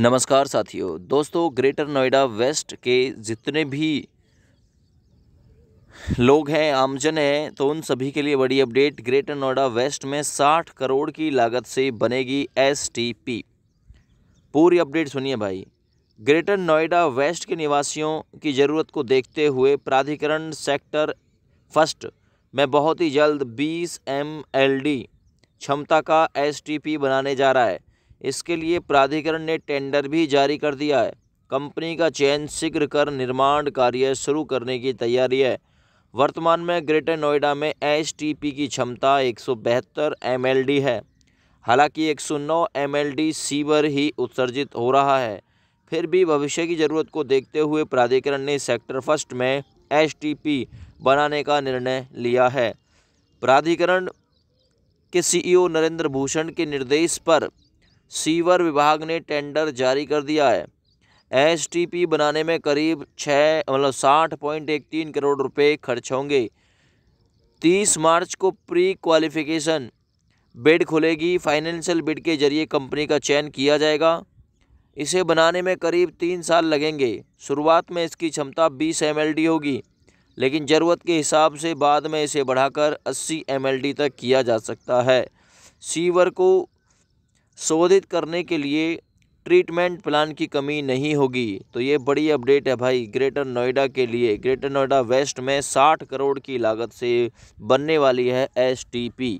नमस्कार साथियों दोस्तों ग्रेटर नोएडा वेस्ट के जितने भी लोग हैं आमजन हैं तो उन सभी के लिए बड़ी अपडेट ग्रेटर नोएडा वेस्ट में 60 करोड़ की लागत से बनेगी एसटीपी पूरी अपडेट सुनिए भाई ग्रेटर नोएडा वेस्ट के निवासियों की ज़रूरत को देखते हुए प्राधिकरण सेक्टर फर्स्ट में बहुत ही जल्द 20 एम क्षमता का एस बनाने जा रहा है इसके लिए प्राधिकरण ने टेंडर भी जारी कर दिया है कंपनी का चयन शीघ्र कर निर्माण कार्य शुरू करने की तैयारी है वर्तमान में ग्रेटर नोएडा में एच की क्षमता एक सौ है हालांकि 109 सौ सीवर ही उत्सर्जित हो रहा है फिर भी भविष्य की ज़रूरत को देखते हुए प्राधिकरण ने सेक्टर फर्स्ट में एच बनाने का निर्णय लिया है प्राधिकरण के सीईओ नरेंद्र भूषण के निर्देश पर सीवर विभाग ने टेंडर जारी कर दिया है एस बनाने में करीब छः मतलब साठ पॉइंट एक तीन करोड़ रुपए खर्च होंगे तीस मार्च को प्री क्वालिफिकेशन बिड खुलेगी फाइनेंशियल बिड के जरिए कंपनी का चयन किया जाएगा इसे बनाने में करीब तीन साल लगेंगे शुरुआत में इसकी क्षमता बीस एम होगी लेकिन ज़रूरत के हिसाब से बाद में इसे बढ़ाकर 80 एम तक किया जा सकता है सीवर को शोधित करने के लिए ट्रीटमेंट प्लान की कमी नहीं होगी तो ये बड़ी अपडेट है भाई ग्रेटर नोएडा के लिए ग्रेटर नोएडा वेस्ट में 60 करोड़ की लागत से बनने वाली है एसटीपी